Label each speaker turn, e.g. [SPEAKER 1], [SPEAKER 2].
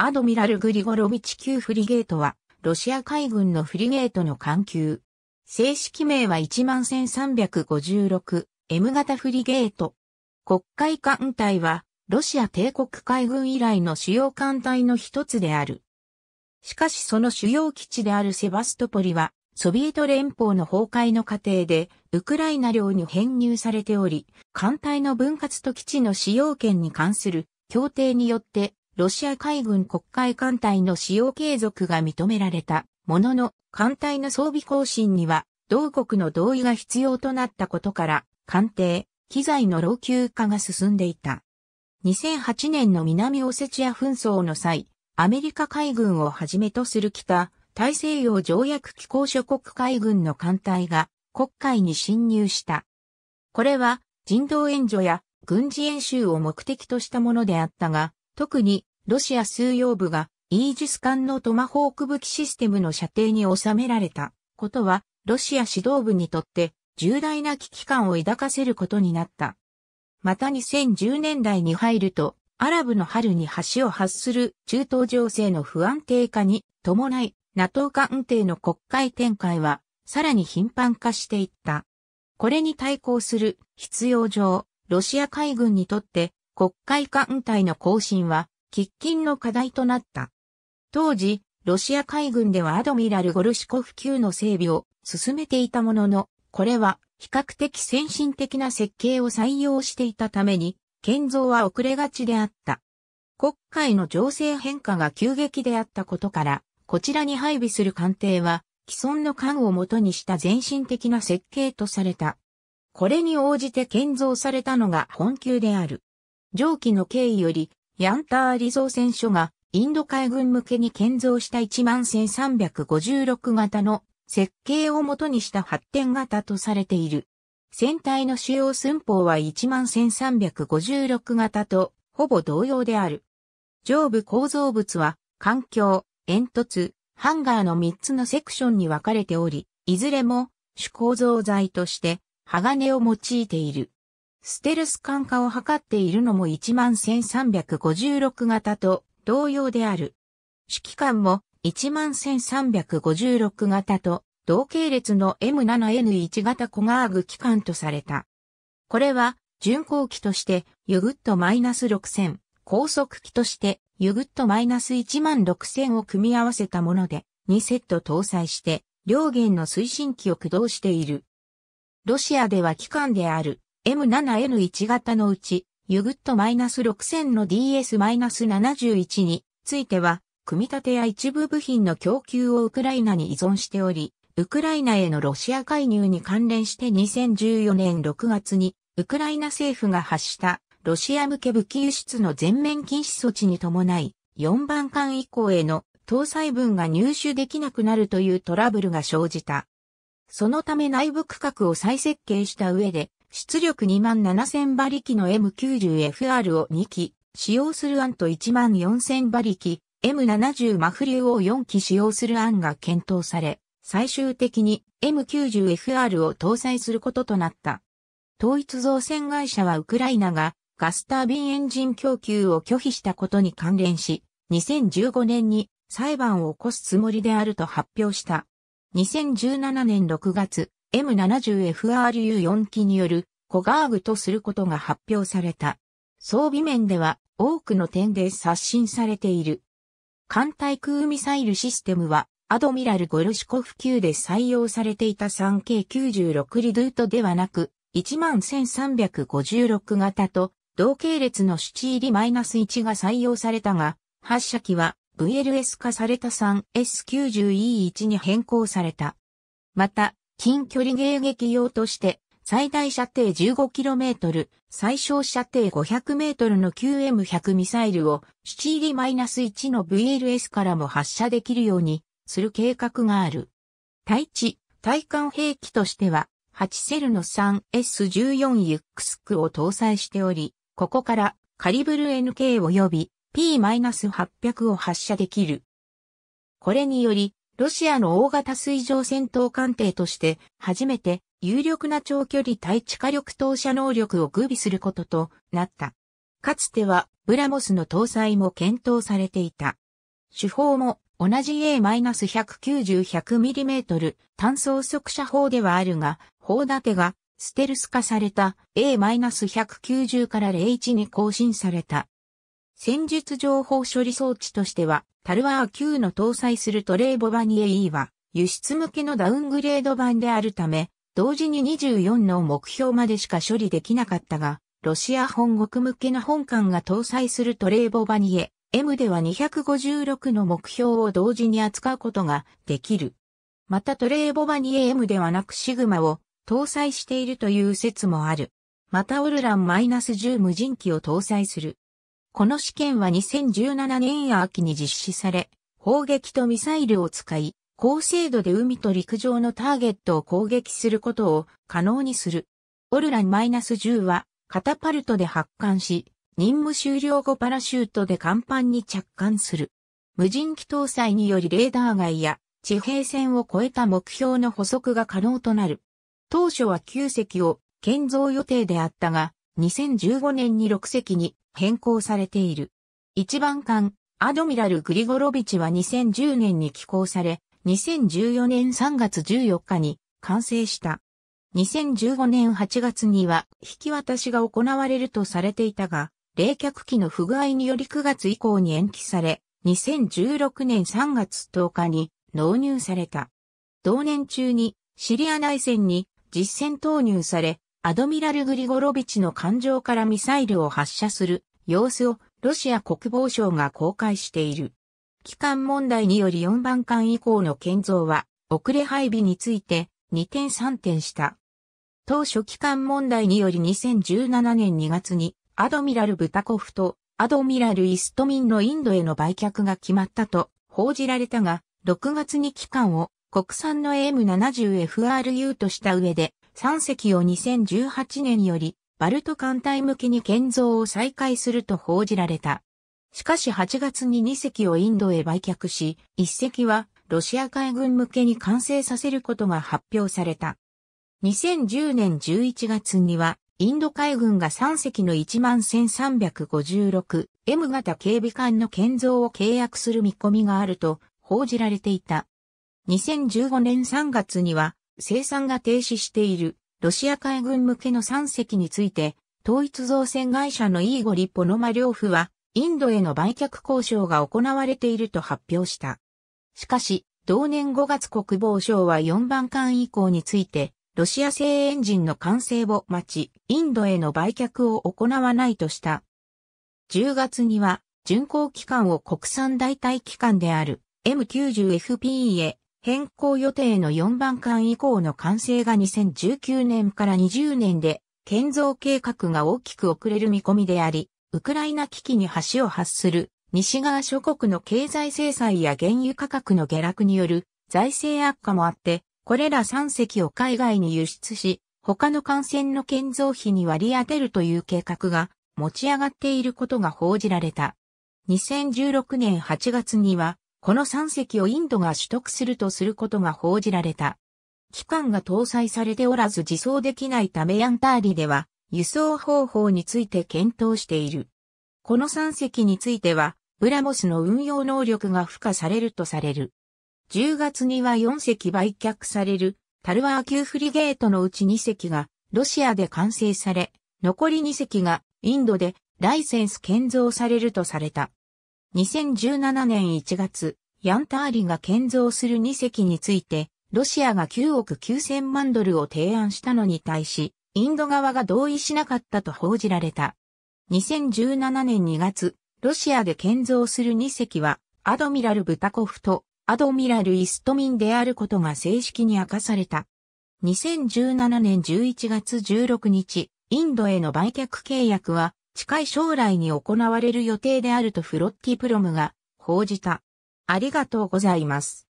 [SPEAKER 1] アドミラル・グリゴロビチ級フリゲートは、ロシア海軍のフリゲートの艦級。正式名は 11356M 型フリゲート。国海艦隊は、ロシア帝国海軍以来の主要艦隊の一つである。しかしその主要基地であるセバストポリは、ソビエト連邦の崩壊の過程で、ウクライナ領に編入されており、艦隊の分割と基地の使用権に関する協定によってロシア海軍国会艦隊の使用継続が認められたものの、艦隊の装備更新には、同国の同意が必要となったことから、艦艇、機材の老朽化が進んでいた。2008年の南オセチア紛争の際、アメリカ海軍をはじめとする北、大西洋条約機構諸国海軍の艦隊が国会に侵入した。これは人道援助や軍事演習を目的としたものであったが、特にロシア数用部がイージス艦のトマホーク武器システムの射程に収められたことは、ロシア指導部にとって重大な危機感を抱かせることになった。また2010年代に入ると、アラブの春に橋を発する中東情勢の不安定化に伴い、NATO 艦艇の国会展開は、さらに頻繁化していった。これに対抗する必要上、ロシア海軍にとって国会艦隊の更新は喫緊の課題となった。当時、ロシア海軍ではアドミラル・ゴルシコフ級の整備を進めていたものの、これは比較的先進的な設計を採用していたために、建造は遅れがちであった。国会の情勢変化が急激であったことから、こちらに配備する艦艇は、既存の艦を元にした前進的な設計とされた。これに応じて建造されたのが本級である。上記の経緯より、ヤンターリ造船所がインド海軍向けに建造した1万1356型の設計をもとにした発展型とされている。船体の主要寸法は1万1356型とほぼ同様である。上部構造物は環境、煙突、ハンガーの3つのセクションに分かれており、いずれも主構造材として鋼を用いている。ステルス艦化を図っているのも11356型と同様である。指揮官も11356型と同系列の M7N1 型コガーグ機関とされた。これは巡航機としてユグット -6000、高速機としてユグット -16000 を組み合わせたもので2セット搭載して両弦の推進機を駆動している。ロシアでは機関である M7N1 型のうち、ユグット -6000 の DS-71 については、組み立てや一部部品の供給をウクライナに依存しており、ウクライナへのロシア介入に関連して2014年6月に、ウクライナ政府が発したロシア向け武器輸出の全面禁止措置に伴い、4番艦以降への搭載分が入手できなくなるというトラブルが生じた。そのため内部区画を再設計した上で、出力2万7000馬力の M90FR を2機、使用する案と1万4000馬力、M70 マフリューを4機使用する案が検討され、最終的に M90FR を搭載することとなった。統一造船会社はウクライナがガスタービンエンジン供給を拒否したことに関連し、2015年に裁判を起こすつもりであると発表した。2017年6月、M70FRU4 機によるコガーグとすることが発表された。装備面では多くの点で刷新されている。艦対空ミサイルシステムはアドミラルゴルシコフ級で採用されていた 3K96 リドゥートではなく、11356型と同系列のシチーリ -1 が採用されたが、発射機は VLS 化された 3S90E1 に変更された。また、近距離迎撃用として、最大射程 15km、最小射程 500m の QM100 ミサイルを7ス1の VLS からも発射できるようにする計画がある。対地、対艦兵器としては、8セルの 3S14 ユックスクを搭載しており、ここからカリブル NK 及び P-800 を発射できる。これにより、ロシアの大型水上戦闘艦艇として初めて有力な長距離対地火力投射能力を具備することとなった。かつてはブラモスの搭載も検討されていた。手法も同じ A-190-100mm 単装速射砲ではあるが、砲立てがステルス化された A-190 から01に更新された。戦術情報処理装置としてはタルワー Q の搭載するトレーボバニエ E は、輸出向けのダウングレード版であるため、同時に24の目標までしか処理できなかったが、ロシア本国向けの本艦が搭載するトレーボバニエ M では256の目標を同時に扱うことができる。またトレーボバニエ M ではなくシグマを搭載しているという説もある。またオルラン -10 無人機を搭載する。この試験は2017年秋に実施され、砲撃とミサイルを使い、高精度で海と陸上のターゲットを攻撃することを可能にする。オルラン -10 は、カタパルトで発艦し、任務終了後パラシュートで甲板に着艦する。無人機搭載によりレーダー外や地平線を越えた目標の捕捉が可能となる。当初は9隻を建造予定であったが、2015年に6隻に変更されている。一番艦、アドミラル・グリゴロビチは2010年に寄港され、2014年3月14日に完成した。2015年8月には引き渡しが行われるとされていたが、冷却機の不具合により9月以降に延期され、2016年3月10日に納入された。同年中にシリア内戦に実戦投入され、アドミラル・グリゴロビチの艦上からミサイルを発射する様子をロシア国防省が公開している。機関問題により4番艦以降の建造は遅れ配備について2点3点した。当初機関問題により2017年2月にアドミラル・ブタコフとアドミラル・イストミンのインドへの売却が決まったと報じられたが、6月に機関を国産の M70FRU とした上で、3隻を2018年よりバルト艦隊向けに建造を再開すると報じられた。しかし8月に2隻をインドへ売却し、1隻はロシア海軍向けに完成させることが発表された。2010年11月には、インド海軍が3隻の 11,356M 型警備艦の建造を契約する見込みがあると報じられていた。2015年3月には生産が停止しているロシア海軍向けの3隻について、統一造船会社のイーゴリ・ポノマリョフは、インドへの売却交渉が行われていると発表した。しかし、同年5月国防省は4番艦以降について、ロシア製エンジンの完成を待ち、インドへの売却を行わないとした。10月には、巡航機関を国産代替機関である M90FP へ変更予定の4番間以降の完成が2019年から20年で、建造計画が大きく遅れる見込みであり、ウクライナ危機に橋を発する西側諸国の経済制裁や原油価格の下落による財政悪化もあって、これら3隻を海外に輸出し、他の艦船の建造費に割り当てるという計画が持ち上がっていることが報じられた。2016年8月にはこの3隻をインドが取得するとすることが報じられた。機関が搭載されておらず自走できないためヤンターリでは輸送方法について検討している。この3隻については、ブラモスの運用能力が付加されるとされる。10月には4隻売却される、タルワー級フリゲートのうち2隻がロシアで完成され、残り2隻がインドでライセンス建造されるとされた。2017年1月、ヤンターリが建造する2隻について、ロシアが9億9000万ドルを提案したのに対し、インド側が同意しなかったと報じられた。2017年2月、ロシアで建造する2隻は、アドミラル・ブタコフとアドミラル・イストミンであることが正式に明かされた。2017年11月16日、インドへの売却契約は近い将来に行われる予定であるとフロッティプロムが報じた。ありがとうございます。